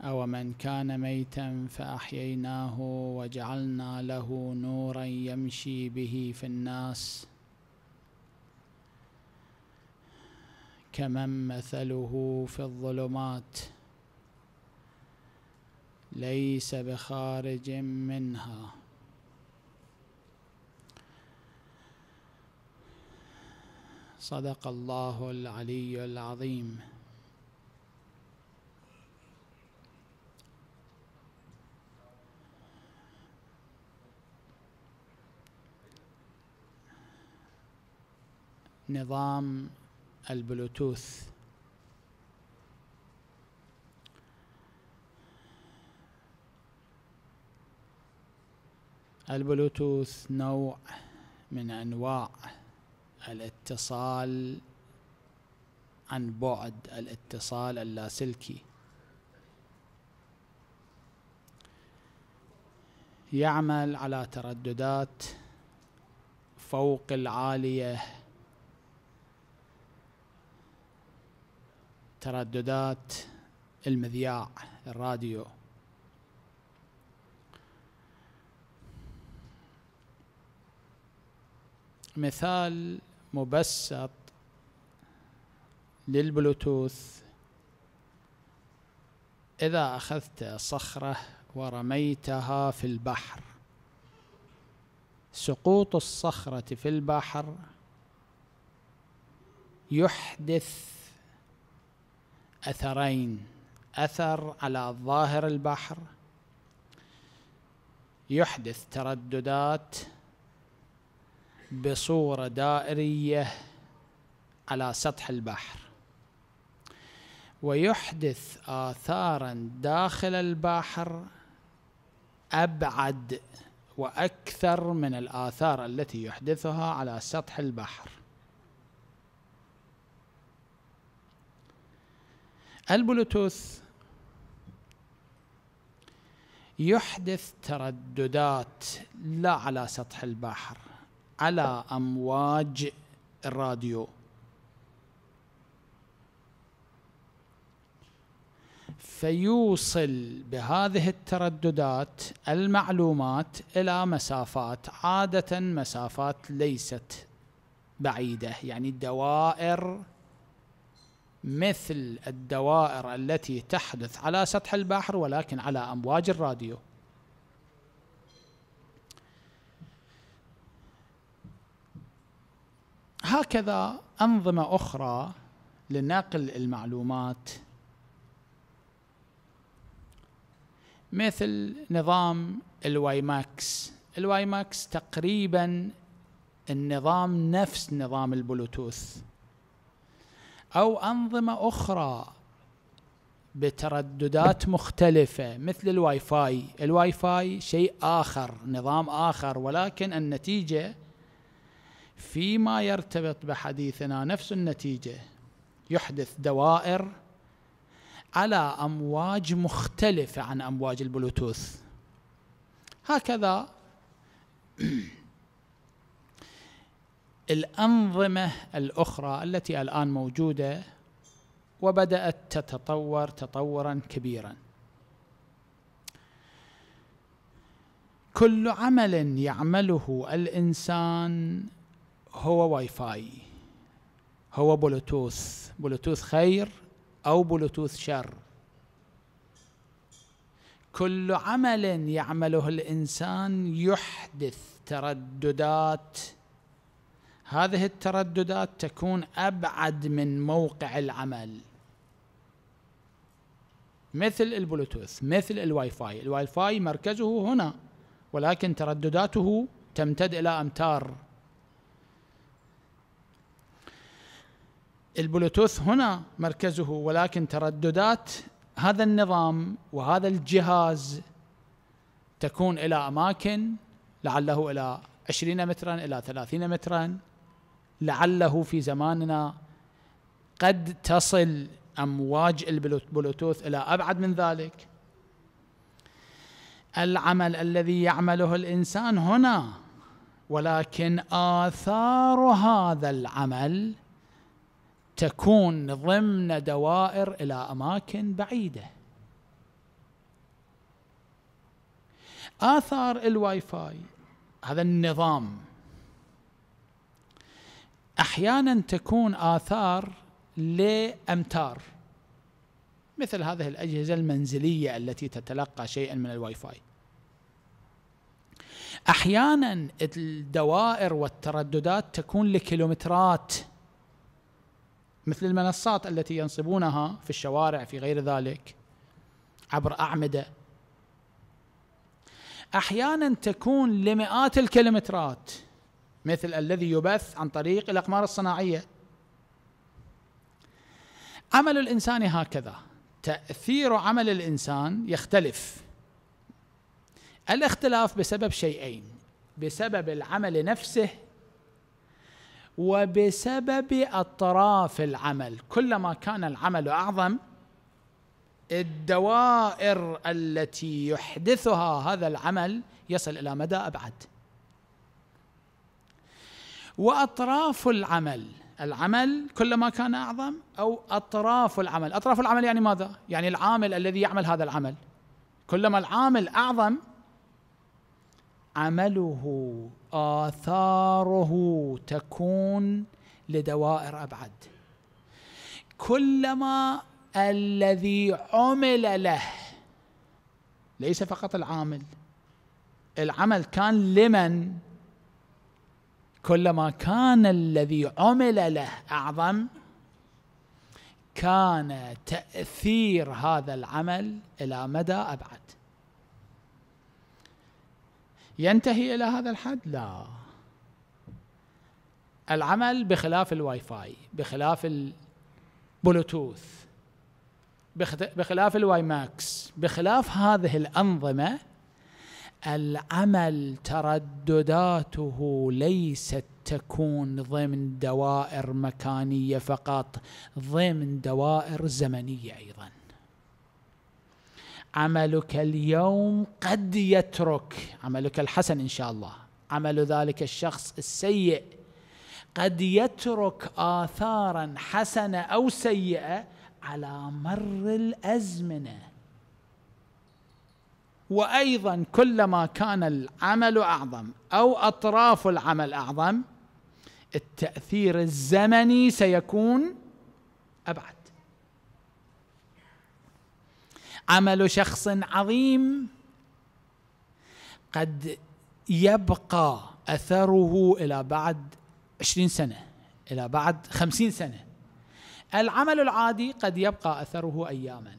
أو من كان ميتا فأحييناه وجعلنا له نورا يمشي به في الناس كمن مثله في الظلمات ليس بخارج منها صدق الله العلي العظيم نظام البلوتوث البلوتوث نوع من انواع الاتصال عن بعد الاتصال اللاسلكي يعمل على ترددات فوق العاليه ترددات المذياع الراديو مثال مبسط للبلوتوث إذا أخذت صخرة ورميتها في البحر سقوط الصخرة في البحر يحدث اثرين اثر على ظاهر البحر يحدث ترددات بصوره دائريه على سطح البحر ويحدث آثارا داخل البحر أبعد وأكثر من الآثار التي يحدثها على سطح البحر البلوتوث يحدث ترددات لا على سطح البحر على امواج الراديو فيوصل بهذه الترددات المعلومات الى مسافات عاده مسافات ليست بعيده يعني دوائر مثل الدوائر التي تحدث على سطح البحر ولكن على امواج الراديو هكذا انظمه اخرى لنقل المعلومات مثل نظام الوايماكس الوايماكس تقريبا النظام نفس نظام البلوتوث او انظمه اخرى بترددات مختلفة مثل الواي فاي الواي فاي شيء آخر نظام آخر ولكن النتيجة فيما يرتبط بحديثنا نفس النتيجة يحدث دوائر على أمواج مختلفة عن أمواج البلوتوث هكذا الانظمه الاخرى التي الان موجوده وبدات تتطور تطورا كبيرا كل عمل يعمله الانسان هو واي فاي هو بلوتوث بلوتوث خير او بلوتوث شر كل عمل يعمله الانسان يحدث ترددات هذه الترددات تكون ابعد من موقع العمل مثل البلوتوث مثل الواي فاي الواي فاي مركزه هنا ولكن تردداته تمتد الى امتار البلوتوث هنا مركزه ولكن ترددات هذا النظام وهذا الجهاز تكون الى اماكن لعله الى 20 مترا الى 30 مترا لعله في زماننا قد تصل امواج البلوتوث الى ابعد من ذلك العمل الذي يعمله الانسان هنا ولكن اثار هذا العمل تكون ضمن دوائر الى اماكن بعيده اثار الواي فاي هذا النظام احيانا تكون اثار لامتار مثل هذه الاجهزه المنزليه التي تتلقى شيئا من الواي فاي احيانا الدوائر والترددات تكون لكيلومترات مثل المنصات التي ينصبونها في الشوارع في غير ذلك عبر اعمده احيانا تكون لمئات الكيلومترات مثل الذي يبث عن طريق الأقمار الصناعية عمل الإنسان هكذا تأثير عمل الإنسان يختلف الاختلاف بسبب شيئين بسبب العمل نفسه وبسبب اطراف العمل كلما كان العمل اعظم الدوائر التي يحدثها هذا العمل يصل الى مدى ابعد وأطراف العمل العمل كلما كان أعظم أو أطراف العمل أطراف العمل يعني ماذا؟ يعني العامل الذي يعمل هذا العمل كلما العامل أعظم عمله آثاره تكون لدوائر أبعد كلما الذي عمل له ليس فقط العامل العمل كان لمن كلما كان الذي عمل له اعظم كان تاثير هذا العمل الى مدى ابعد ينتهي الى هذا الحد لا العمل بخلاف الواي فاي بخلاف البلوتوث بخلاف الواي ماكس بخلاف هذه الانظمه العمل تردداته ليست تكون ضمن دوائر مكانيه فقط ضمن دوائر زمنيه ايضا عملك اليوم قد يترك عملك الحسن ان شاء الله عمل ذلك الشخص السيء قد يترك اثارا حسنه او سيئه على مر الازمنه وايضا كلما كان العمل اعظم او اطراف العمل اعظم التاثير الزمني سيكون ابعد عمل شخص عظيم قد يبقى اثره الى بعد عشرين سنه الى بعد خمسين سنه العمل العادي قد يبقى اثره اياما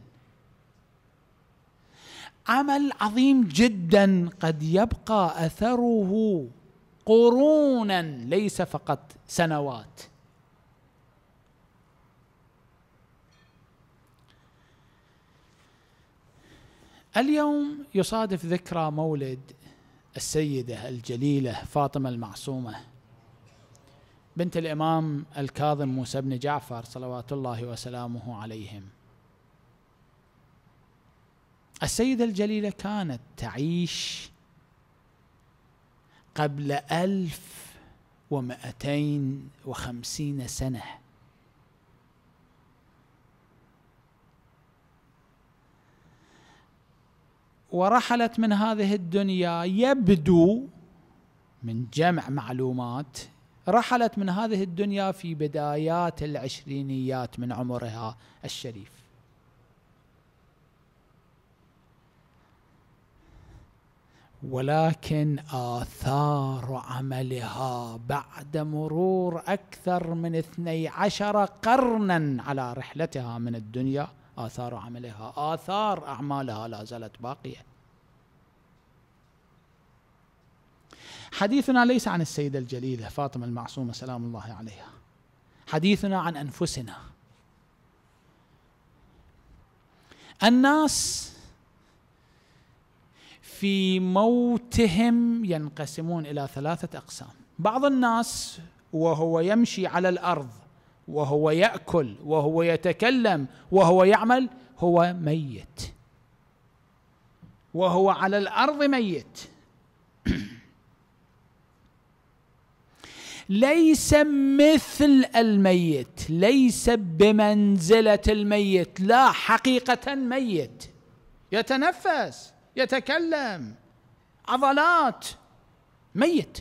عمل عظيم جدا قد يبقى اثره قرونا ليس فقط سنوات اليوم يصادف ذكرى مولد السيده الجليله فاطمه المعصومه بنت الامام الكاظم موسى بن جعفر صلوات الله وسلامه عليهم السيدة الجليلة كانت تعيش قبل ألف ومائتين وخمسين سنة ورحلت من هذه الدنيا يبدو من جمع معلومات رحلت من هذه الدنيا في بدايات العشرينيات من عمرها الشريف ولكن آثار عملها بعد مرور أكثر من اثني عشر قرنا على رحلتها من الدنيا آثار عملها آثار أعمالها لا زالت باقية حديثنا ليس عن السيدة الجليلة فاطمة المعصومة سلام الله عليها حديثنا عن أنفسنا الناس في موتهم ينقسمون الى ثلاثه اقسام بعض الناس وهو يمشي على الارض وهو ياكل وهو يتكلم وهو يعمل هو ميت وهو على الارض ميت ليس مثل الميت ليس بمنزله الميت لا حقيقه ميت يتنفس يتكلم عضلات ميت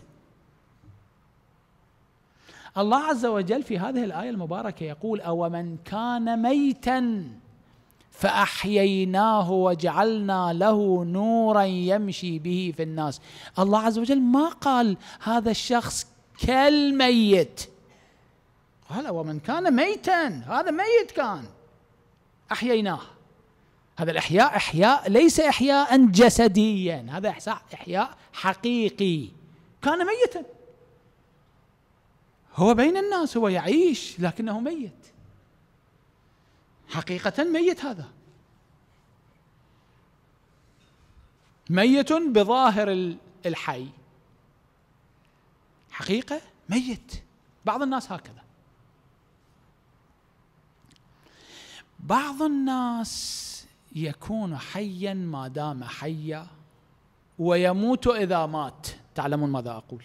الله عز وجل في هذه الايه المباركه يقول اومن كان ميتا فاحييناه وجعلنا له نورا يمشي به في الناس الله عز وجل ما قال هذا الشخص كالميت قال ومن كان ميتا هذا ميت كان احييناه هذا الإحياء إحياء ليس إحياء جسديا هذا إحياء حقيقي كان ميتا هو بين الناس هو يعيش لكنه ميت حقيقة ميت هذا ميت بظاهر الحي حقيقة ميت بعض الناس هكذا بعض الناس يكون حيا ما دام حيا ويموت اذا مات تعلمون ماذا اقول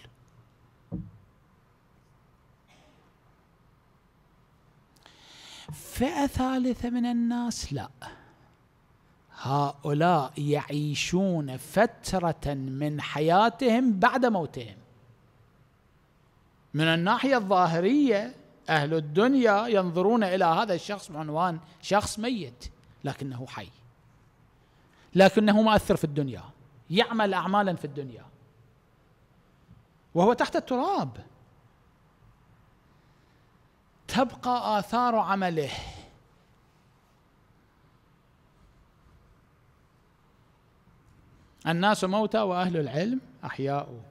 فئه ثالثه من الناس لا هؤلاء يعيشون فتره من حياتهم بعد موتهم من الناحيه الظاهريه اهل الدنيا ينظرون الى هذا الشخص بعنوان شخص ميت لكنه حي لكنه مؤثر في الدنيا يعمل اعمالا في الدنيا وهو تحت التراب تبقى اثار عمله الناس موتى واهل العلم احياء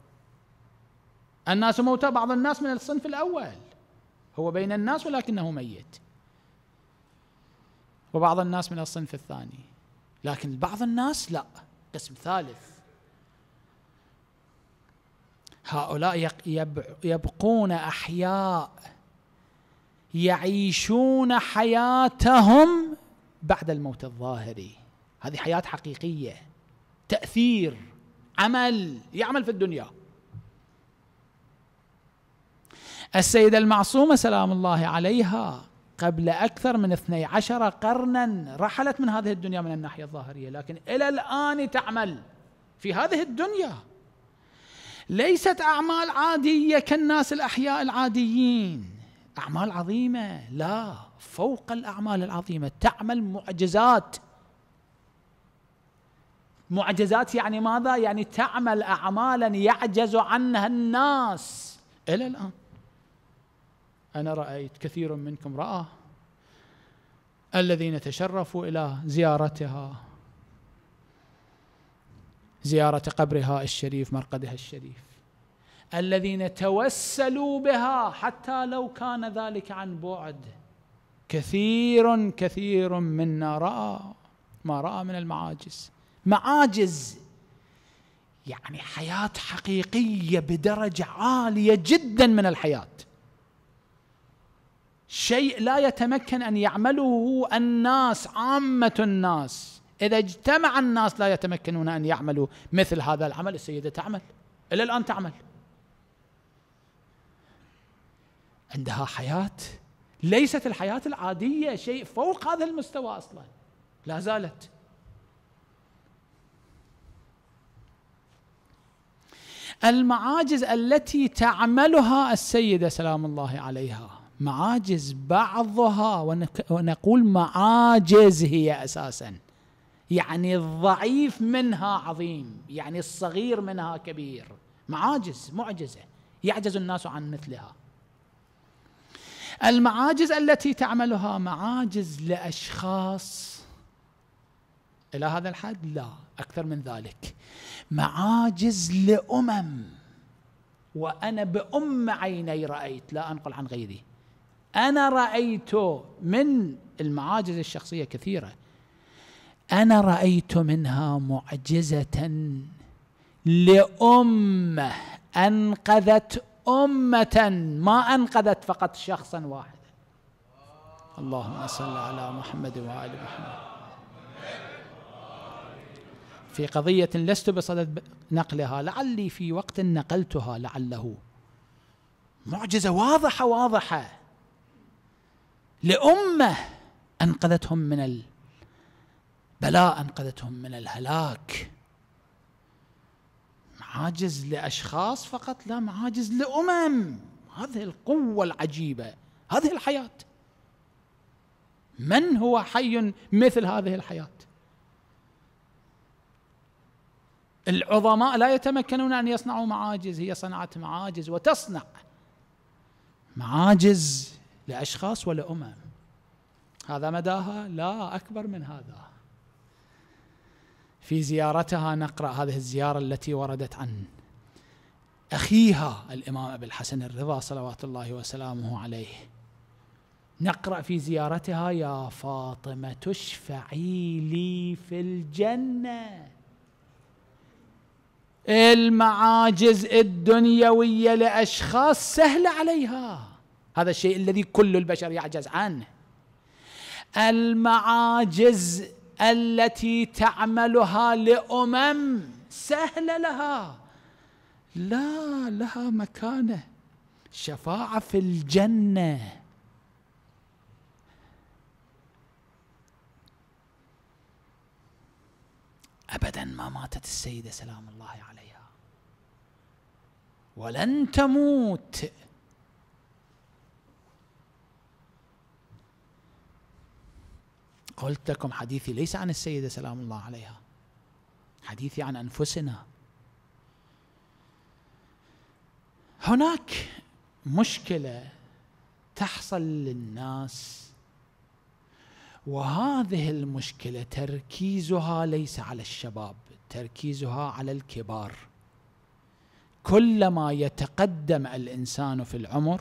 الناس موتى بعض الناس من الصنف الاول هو بين الناس ولكنه ميت وبعض الناس من الصنف الثاني لكن بعض الناس لا قسم ثالث هؤلاء يبقون احياء يعيشون حياتهم بعد الموت الظاهري هذه حياه حقيقيه تاثير عمل يعمل في الدنيا السيده المعصومه سلام الله عليها قبل أكثر من 12 قرنا رحلت من هذه الدنيا من الناحية الظاهرية لكن إلى الآن تعمل في هذه الدنيا ليست أعمال عادية كالناس الأحياء العاديين أعمال عظيمة لا فوق الأعمال العظيمة تعمل معجزات معجزات يعني ماذا؟ يعني تعمل أعمالا يعجز عنها الناس إلى الآن أنا رأيت كثير منكم رأى الذين تشرفوا إلى زيارتها زيارة قبرها الشريف مرقدها الشريف الذين توسلوا بها حتى لو كان ذلك عن بعد كثير كثير منا رأى ما رأى من المعاجز معاجز يعني حياة حقيقية بدرجة عالية جدا من الحياة شيء لا يتمكن ان يعمله الناس عامه الناس اذا اجتمع الناس لا يتمكنون ان يعملوا مثل هذا العمل السيده تعمل الى الان تعمل عندها حياه ليست الحياه العاديه شيء فوق هذا المستوى اصلا لا زالت المعاجز التي تعملها السيده سلام الله عليها معاجز بعضها ونقول معاجز هي اساسا يعني الضعيف منها عظيم يعني الصغير منها كبير معاجز معجزه يعجز الناس عن مثلها المعاجز التي تعملها معاجز لاشخاص الى هذا الحد لا اكثر من ذلك معاجز لامم وانا بام عيني رايت لا انقل عن غيري أنا رأيت من المعاجز الشخصية كثيرة أنا رأيت منها معجزة لأمة أنقذت أمة ما أنقذت فقط شخصا واحدا اللهم صل على محمد وآل محمد في قضية لست بصدد نقلها لعلي في وقت نقلتها لعله معجزة واضحة واضحة لأمة أنقذتهم من البلاء أنقذتهم من الهلاك معاجز لأشخاص فقط لا معاجز لأمم هذه القوة العجيبة هذه الحياة من هو حي مثل هذه الحياة العظماء لا يتمكنون أن يصنعوا معاجز هي صنعت معاجز وتصنع معاجز لأشخاص ولأمم هذا مداها لا أكبر من هذا في زيارتها نقرأ هذه الزيارة التي وردت عن أخيها الإمام أبي الحسن الرضا صلوات الله وسلامه عليه نقرأ في زيارتها يا فاطمة اشفعي لي في الجنة المعاجز الدنيوية لأشخاص سهلة عليها هذا الشيء الذي كل البشر يعجز عنه المعاجز التي تعملها لامم سهله لها لا لها مكانه شفاعه في الجنه ابدا ما ماتت السيده سلام الله عليها ولن تموت قلت لكم حديثي ليس عن السيدة سلام الله عليها حديثي عن أنفسنا هناك مشكلة تحصل للناس وهذه المشكلة تركيزها ليس على الشباب تركيزها على الكبار كلما يتقدم الإنسان في العمر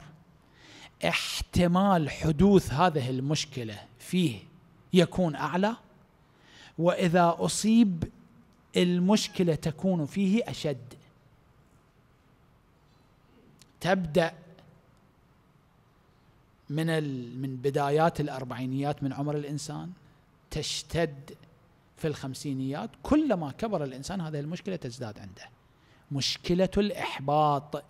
احتمال حدوث هذه المشكلة فيه يكون اعلى واذا اصيب المشكله تكون فيه اشد تبدا من من بدايات الاربعينيات من عمر الانسان تشتد في الخمسينيات كلما كبر الانسان هذه المشكله تزداد عنده مشكله الاحباط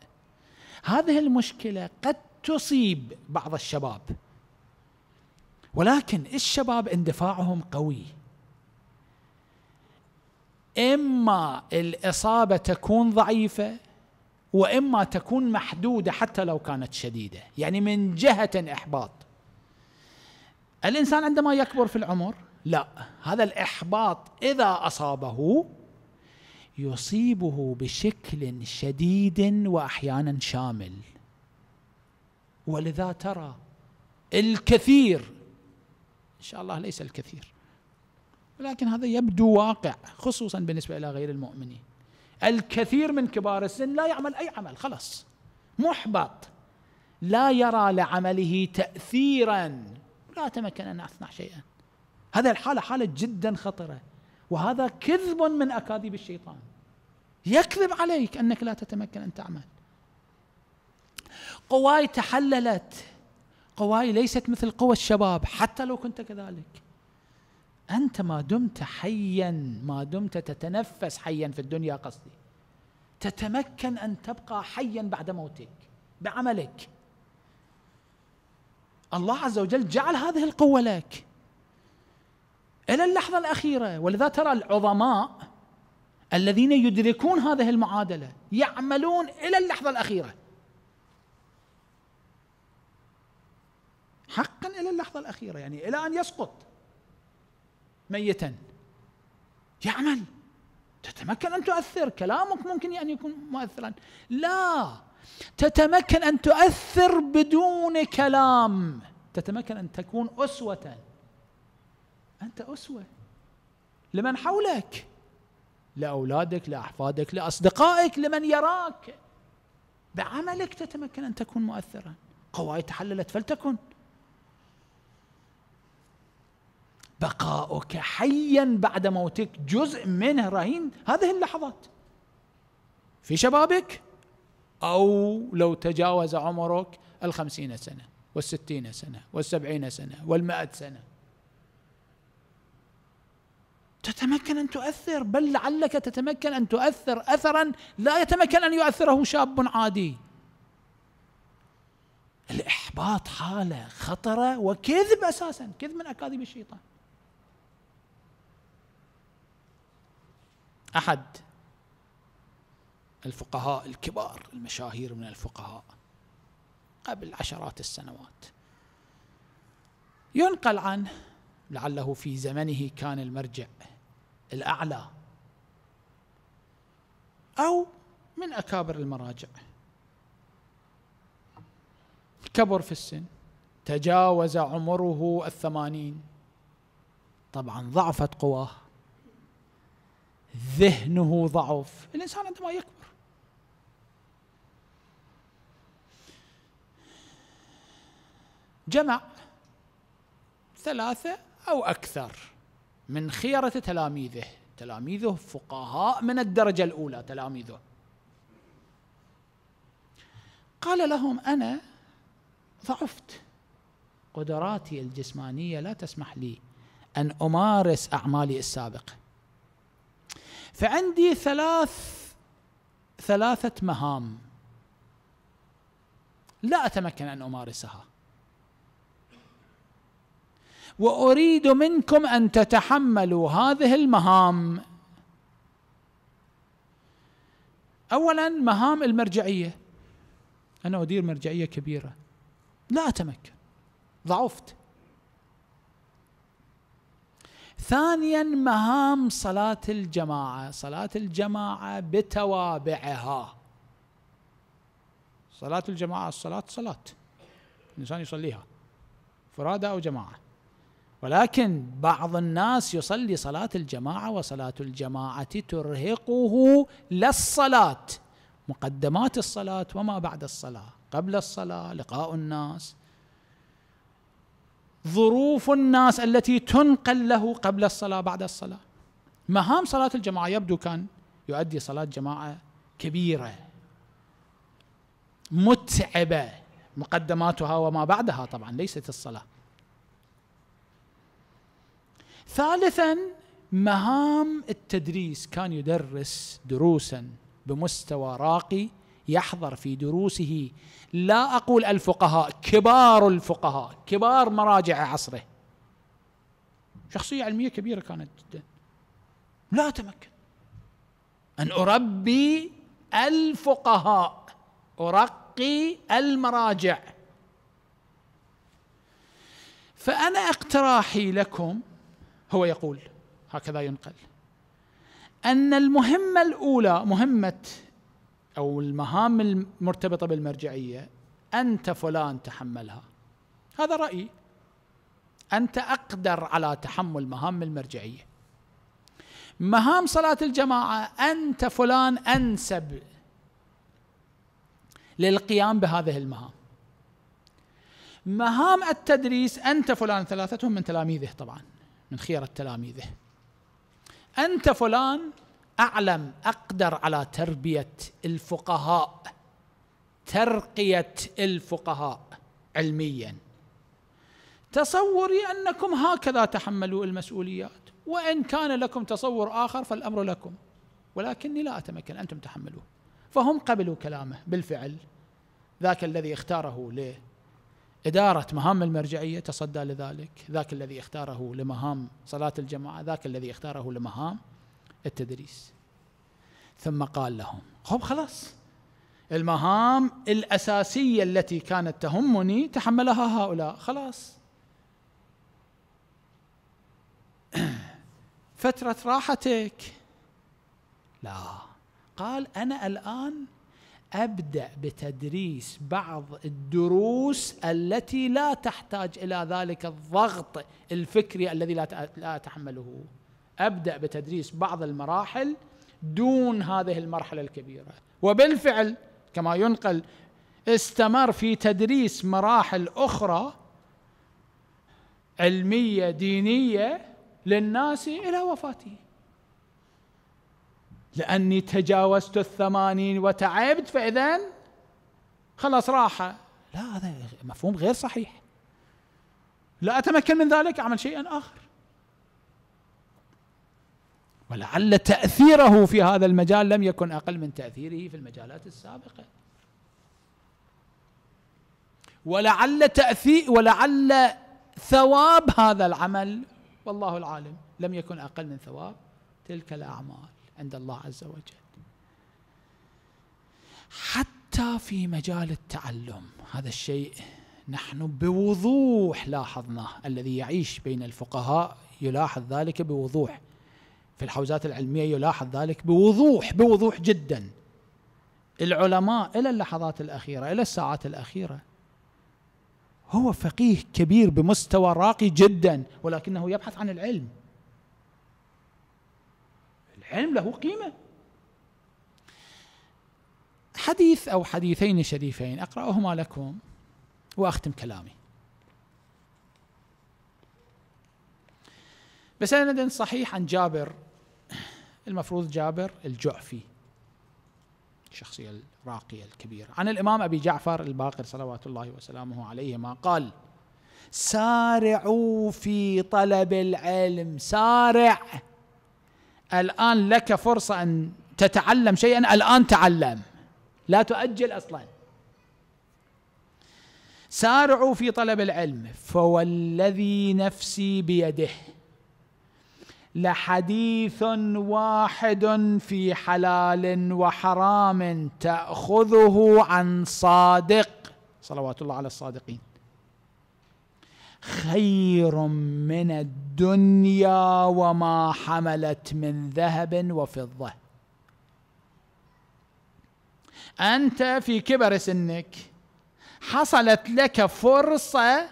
هذه المشكله قد تصيب بعض الشباب ولكن الشباب اندفاعهم قوي اما الاصابه تكون ضعيفه واما تكون محدوده حتى لو كانت شديده يعني من جهه احباط الانسان عندما يكبر في العمر لا هذا الاحباط اذا اصابه يصيبه بشكل شديد واحيانا شامل ولذا ترى الكثير إن شاء الله ليس الكثير ولكن هذا يبدو واقع خصوصا بالنسبة إلى غير المؤمنين الكثير من كبار السن لا يعمل أي عمل خلاص محبط لا يرى لعمله تأثيرا لا أتمكن أن أصنع شيئا هذا الحالة حالة جدا خطرة وهذا كذب من أكاذيب الشيطان يكذب عليك أنك لا تتمكن أن تعمل قواي تحللت قواي ليست مثل قوى الشباب حتى لو كنت كذلك انت ما دمت حيا ما دمت تتنفس حيا في الدنيا قصدي تتمكن ان تبقى حيا بعد موتك بعملك الله عز وجل جعل هذه القوه لك الى اللحظه الاخيره ولذا ترى العظماء الذين يدركون هذه المعادله يعملون الى اللحظه الاخيره حقا الى اللحظه الاخيره يعني الى ان يسقط ميتا يعمل تتمكن ان تؤثر كلامك ممكن ان يكون مؤثرا لا تتمكن ان تؤثر بدون كلام تتمكن ان تكون اسوه انت اسوه لمن حولك لاولادك لاحفادك لاصدقائك لمن يراك بعملك تتمكن ان تكون مؤثرا قواعد تحللت فلتكن بقاؤك حيا بعد موتك جزء منه رهين هذه اللحظات في شبابك أو لو تجاوز عمرك الخمسين سنة والستين سنة والسبعين سنة والمائة سنة تتمكن أن تؤثر بل لعلك تتمكن أن تؤثر أثرا لا يتمكن أن يؤثره شاب عادي الإحباط حالة خطرة وكذب أساسا كذب من أكاذيب الشيطان أحد الفقهاء الكبار المشاهير من الفقهاء قبل عشرات السنوات ينقل عنه لعله في زمنه كان المرجع الأعلى أو من أكابر المراجع كبر في السن تجاوز عمره الثمانين طبعا ضعفت قواه ذهنه ضعف الإنسان عندما يكبر جمع ثلاثة أو أكثر من خيرة تلاميذه تلاميذه فقهاء من الدرجة الأولى تلاميذه قال لهم أنا ضعفت قدراتي الجسمانية لا تسمح لي أن أمارس أعمالي السابقة فعندي ثلاث ثلاثة مهام لا أتمكن أن أمارسها وأريد منكم أن تتحملوا هذه المهام أولا مهام المرجعية أنا أدير مرجعية كبيرة لا أتمكن ضعفت ثانيا مهام صلاة الجماعة صلاة الجماعة بتوابعها صلاة الجماعة الصلاة صلاة الإنسان يصليها فرادى أو جماعة ولكن بعض الناس يصلي صلاة الجماعة وصلاة الجماعة ترهقه للصلاة مقدمات الصلاة وما بعد الصلاة قبل الصلاة لقاء الناس ظروف الناس التي تنقل له قبل الصلاه بعد الصلاه مهام صلاه الجماعه يبدو كان يؤدي صلاه جماعه كبيره متعبه مقدماتها وما بعدها طبعا ليست الصلاه ثالثا مهام التدريس كان يدرس دروسا بمستوى راقي يحضر في دروسه لا اقول الفقهاء كبار الفقهاء كبار مراجع عصره شخصيه علميه كبيره كانت جدا لا اتمكن ان اربي الفقهاء ارقي المراجع فانا اقتراحي لكم هو يقول هكذا ينقل ان المهمه الاولى مهمه او المهام المرتبطه بالمرجعيه انت فلان تحملها هذا رايي انت اقدر على تحمل مهام المرجعيه مهام صلاه الجماعه انت فلان انسب للقيام بهذه المهام مهام التدريس انت فلان ثلاثتهم من تلاميذه طبعا من خيره تلاميذه انت فلان اعلم اقدر على تربيه الفقهاء ترقيه الفقهاء علميا تصوري انكم هكذا تحملوا المسؤوليات وان كان لكم تصور اخر فالامر لكم ولكني لا اتمكن انتم تحملوه فهم قبلوا كلامه بالفعل ذاك الذي اختاره لإدارة مهام المرجعية تصدى لذلك ذاك الذي اختاره لمهام صلاة الجماعة ذاك الذي اختاره لمهام التدريس ثم قال لهم خب خلاص المهام الأساسية التي كانت تهمني تحملها هؤلاء خلاص فترة راحتك لا قال أنا الآن أبدأ بتدريس بعض الدروس التي لا تحتاج إلى ذلك الضغط الفكري الذي لا تحمله ابدا بتدريس بعض المراحل دون هذه المرحله الكبيره وبالفعل كما ينقل استمر في تدريس مراحل اخرى علميه دينيه للناس الى وفاته لاني تجاوزت الثمانين وتعبت فاذا خلاص راحه لا هذا مفهوم غير صحيح لا اتمكن من ذلك اعمل شيئا اخر ولعل تأثيره في هذا المجال لم يكن أقل من تأثيره في المجالات السابقة ولعل تأثير ولعل ثواب هذا العمل والله العالم لم يكن أقل من ثواب تلك الأعمال عند الله عز وجل حتى في مجال التعلم هذا الشيء نحن بوضوح لاحظناه الذي يعيش بين الفقهاء يلاحظ ذلك بوضوح في الحوزات العلمية يلاحظ ذلك بوضوح بوضوح جدا العلماء إلى اللحظات الأخيرة إلى الساعات الأخيرة هو فقيه كبير بمستوى راقي جدا ولكنه يبحث عن العلم العلم له قيمة حديث أو حديثين شريفين أقرأهما لكم وأختم كلامي بسند صحيح عن جابر المفروض جابر الجعفي الشخصية الراقية الكبيرة عن الإمام أبي جعفر الباقر صلوات الله وسلامه عليهما قال سارعوا في طلب العلم سارع الآن لك فرصة أن تتعلم شيئا الآن تعلم لا تؤجل أصلا سارعوا في طلب العلم فوالذي نفسي بيده لحديث واحد في حلال وحرام تاخذه عن صادق صلوات الله على الصادقين خير من الدنيا وما حملت من ذهب وفضه انت في كبر سنك حصلت لك فرصه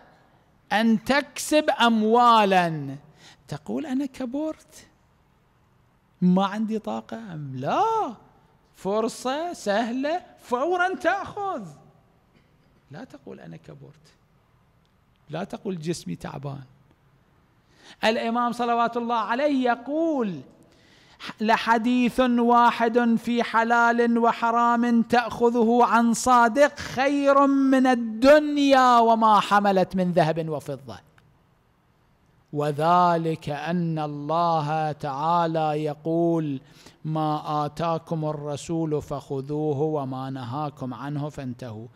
ان تكسب اموالا تقول انا كبرت ما عندي طاقه ام لا فرصه سهله فورا تاخذ لا تقول انا كبرت لا تقول جسمي تعبان الامام صلوات الله عليه يقول لحديث واحد في حلال وحرام تاخذه عن صادق خير من الدنيا وما حملت من ذهب وفضه وذلك ان الله تعالى يقول ما اتاكم الرسول فخذوه وما نهاكم عنه فانتهوا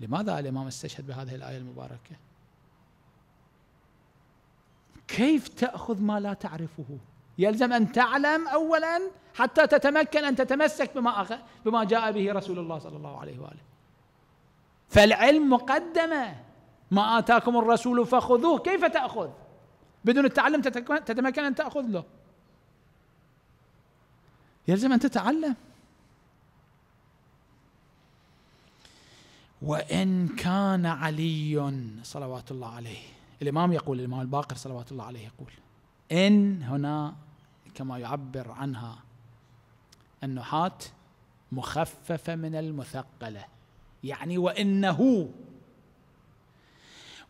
لماذا الامام استشهد بهذه الايه المباركه كيف تاخذ ما لا تعرفه يلزم ان تعلم اولا حتى تتمكن ان تتمسك بما أخ... بما جاء به رسول الله صلى الله عليه واله فالعلم مقدمه ما آتاكم الرسول فخذوه كيف تأخذ بدون التعلم تتمكن أن تأخذ له يلزم أن تتعلم وإن كان علي صلوات الله عليه الإمام يقول الإمام الباقر صلوات الله عليه يقول إن هنا كما يعبر عنها النحاة مخففة من المثقلة يعني وإنه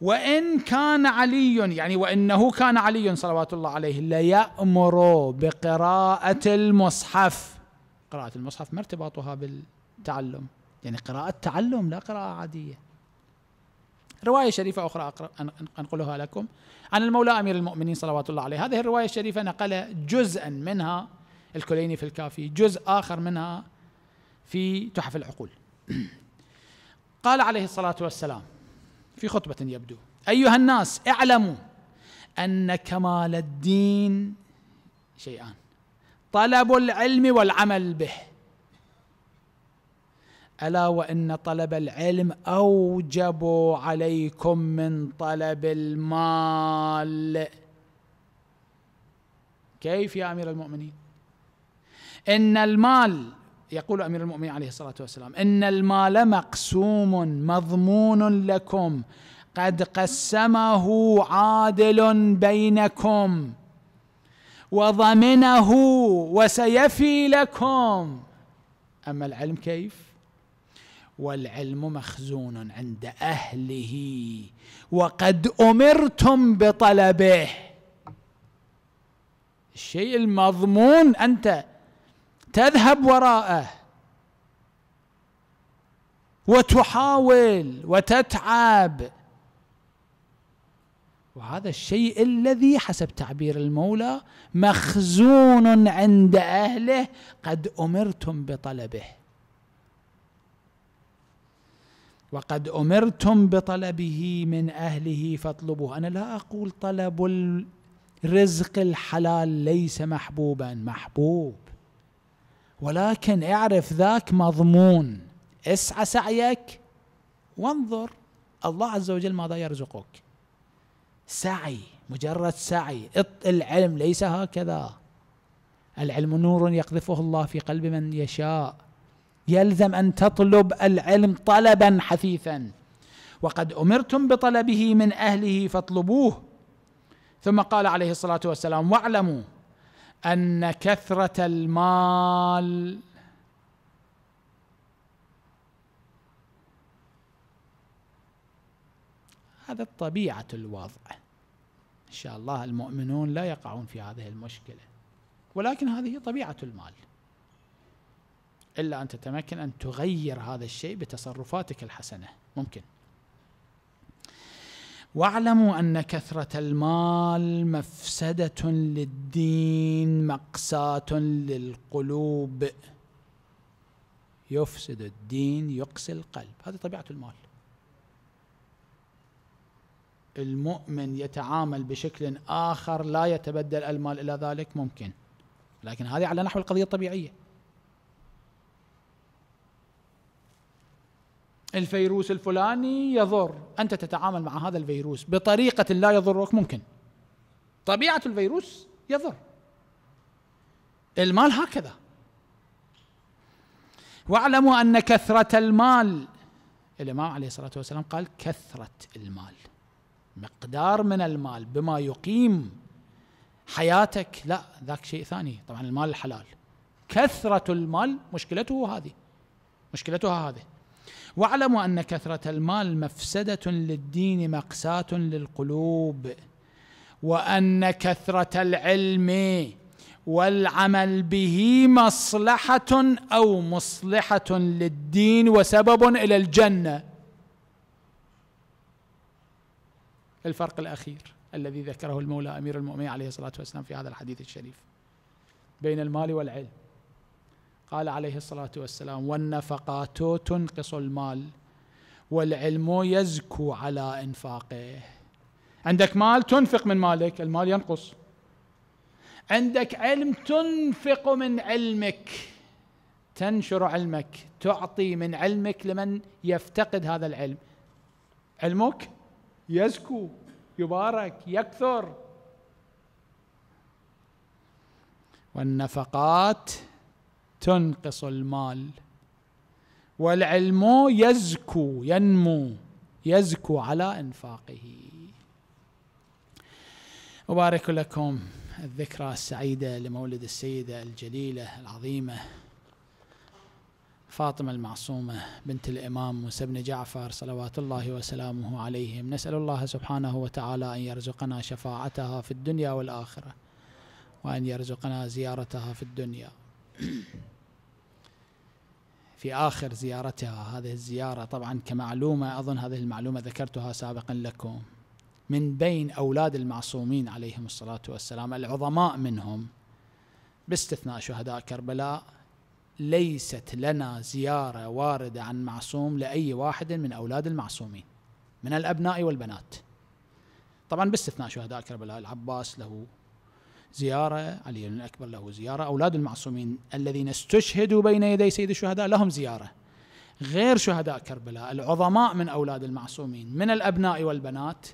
وإن كان علي يعني وإنه كان علي صلوات الله عليه ليأمر بقراءة المصحف قراءة المصحف ما ارتباطها بالتعلم يعني قراءة تعلم لا قراءة عادية رواية شريفة أخرى أنقلها لكم عن المولى أمير المؤمنين صلوات الله عليه هذه الرواية الشريفة نقل جزءا منها الكليني في الكافي جزء آخر منها في تحف العقول قال عليه الصلاة والسلام في خطبة يبدو أيها الناس اعلموا أن كمال الدين شيئان طلب العلم والعمل به ألا وإن طلب العلم أوجب عليكم من طلب المال كيف يا أمير المؤمنين إن المال يقول امير المؤمنين عليه الصلاه والسلام ان المال مقسوم مضمون لكم قد قسمه عادل بينكم وضمنه وسيفي لكم اما العلم كيف والعلم مخزون عند اهله وقد امرتم بطلبه الشيء المضمون انت تذهب وراءه وتحاول وتتعب وهذا الشيء الذي حسب تعبير المولى مخزون عند اهله قد امرتم بطلبه وقد امرتم بطلبه من اهله فاطلبوه انا لا اقول طلب الرزق الحلال ليس محبوبا محبوب ولكن اعرف ذاك مضمون اسعى سعيك وانظر الله عز وجل ماذا يرزقك سعي مجرد سعي العلم ليس هكذا العلم نور يقذفه الله في قلب من يشاء يلزم ان تطلب العلم طلبا حثيثا وقد امرتم بطلبه من اهله فاطلبوه ثم قال عليه الصلاه والسلام واعلموا ان كثره المال هذا الطبيعه الوضع ان شاء الله المؤمنون لا يقعون في هذه المشكله ولكن هذه طبيعه المال الا ان تتمكن ان تغير هذا الشيء بتصرفاتك الحسنه ممكن واعلموا ان كثره المال مفسده للدين مقساه للقلوب يفسد الدين يقسي القلب هذه طبيعه المال المؤمن يتعامل بشكل اخر لا يتبدل المال الى ذلك ممكن لكن هذه على نحو القضيه الطبيعيه الفيروس الفلاني يضر أنت تتعامل مع هذا الفيروس بطريقة لا يضرك ممكن طبيعة الفيروس يضر المال هكذا واعلموا أن كثرة المال الإمام عليه الصلاة والسلام قال كثرة المال مقدار من المال بما يقيم حياتك لا ذاك شيء ثاني طبعا المال الحلال كثرة المال مشكلته هذه مشكلتها هذه واعلموا ان كثره المال مفسده للدين مقساه للقلوب وان كثره العلم والعمل به مصلحه او مصلحه للدين وسبب الى الجنه الفرق الاخير الذي ذكره المولى امير المؤمنين عليه الصلاه والسلام في هذا الحديث الشريف بين المال والعلم قال عليه الصلاة والسلام والنفقات تنقص المال والعلم يزكو على إنفاقه عندك مال تنفق من مالك المال ينقص عندك علم تنفق من علمك تنشر علمك تعطي من علمك لمن يفتقد هذا العلم علمك يزكو يبارك يكثر والنفقات تنقص المال والعلم يزكو ينمو يزكو على انفاقه أبارك لكم الذكرى السعيدة لمولد السيدة الجليلة العظيمة فاطمة المعصومة بنت الإمام موسى بن جعفر صلوات الله وسلامه عليهم نسأل الله سبحانه وتعالى أن يرزقنا شفاعتها في الدنيا والآخرة وأن يرزقنا زيارتها في الدنيا في آخر زيارتها هذه الزيارة طبعا كمعلومة أظن هذه المعلومة ذكرتها سابقا لكم من بين أولاد المعصومين عليهم الصلاة والسلام العظماء منهم باستثناء شهداء كربلاء ليست لنا زيارة واردة عن معصوم لأي واحد من أولاد المعصومين من الأبناء والبنات طبعا باستثناء شهداء كربلاء العباس له زيارة علي الأكبر له زيارة أولاد المعصومين الذين استشهدوا بين يدي سيد الشهداء لهم زيارة غير شهداء كربلاء العظماء من أولاد المعصومين من الأبناء والبنات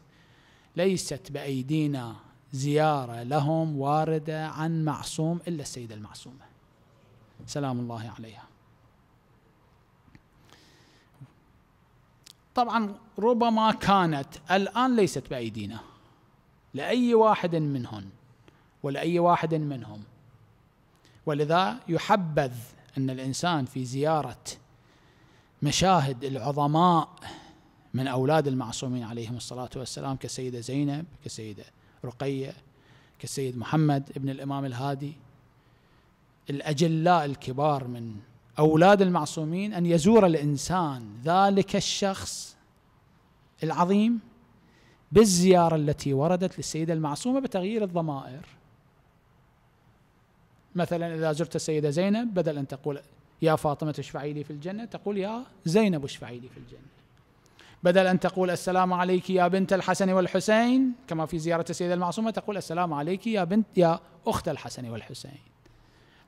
ليست بأيدينا زيارة لهم واردة عن معصوم إلا السيدة المعصومة سلام الله عليها طبعا ربما كانت الآن ليست بأيدينا لأي واحد منهن ولأي واحد منهم ولذا يحبذ أن الإنسان في زيارة مشاهد العظماء من أولاد المعصومين عليهم الصلاة والسلام كسيدة زينب كسيدة رقية كسيد محمد ابن الإمام الهادي الأجلاء الكبار من أولاد المعصومين أن يزور الإنسان ذلك الشخص العظيم بالزيارة التي وردت للسيدة المعصومة بتغيير الضمائر مثلا إذا زرت السيدة زينب بدل أن تقول يا فاطمة اشفعي لي في الجنة تقول يا زينب اشفعي لي في الجنة بدل أن تقول السلام عليك يا بنت الحسن والحسين كما في زيارة السيدة المعصومة تقول السلام عليك يا بنت يا أخت الحسن والحسين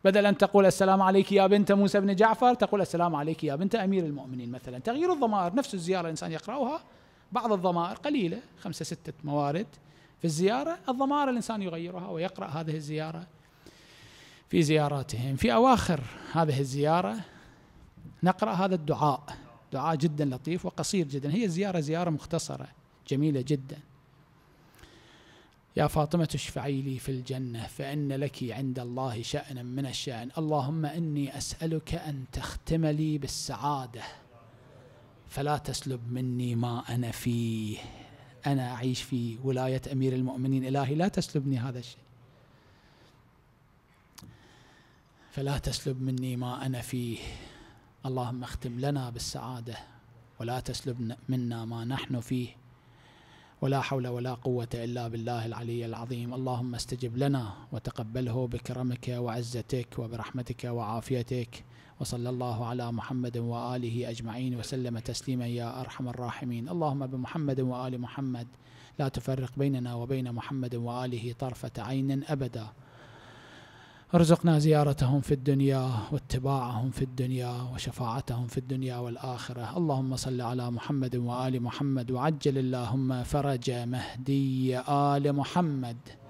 بدل أن تقول السلام عليك يا بنت موسى بن جعفر تقول السلام عليك يا بنت أمير المؤمنين مثلا تغيير الضمائر نفس الزيارة الإنسان يقرأها بعض الضمائر قليلة خمسة ستة موارد في الزيارة الضمائر الإنسان يغيرها ويقرأ هذه الزيارة في زياراتهم في أواخر هذه الزيارة نقرأ هذا الدعاء دعاء جدا لطيف وقصير جدا هي زيارة زيارة مختصرة جميلة جدا يا فاطمة اشفعي لي في الجنة فإن لك عند الله شأنا من الشأن اللهم إني أسألك أن تختم لي بالسعادة فلا تسلب مني ما أنا فيه أنا أعيش في ولاية أمير المؤمنين إلهي لا تسلبني هذا الشيء فلا تسلب مني ما أنا فيه اللهم اختم لنا بالسعادة ولا تسلب منا ما نحن فيه ولا حول ولا قوة إلا بالله العلي العظيم اللهم استجب لنا وتقبله بكرمك وعزتك وبرحمتك وعافيتك وصلى الله على محمد وآله أجمعين وسلم تسليما يا أرحم الراحمين اللهم بمحمد وآل محمد لا تفرق بيننا وبين محمد وآله طرفة عين أبدا ارزقنا زيارتهم في الدنيا واتباعهم في الدنيا وشفاعتهم في الدنيا والآخرة اللهم صل على محمد وآل محمد وعجل اللهم فرج مهدي آل محمد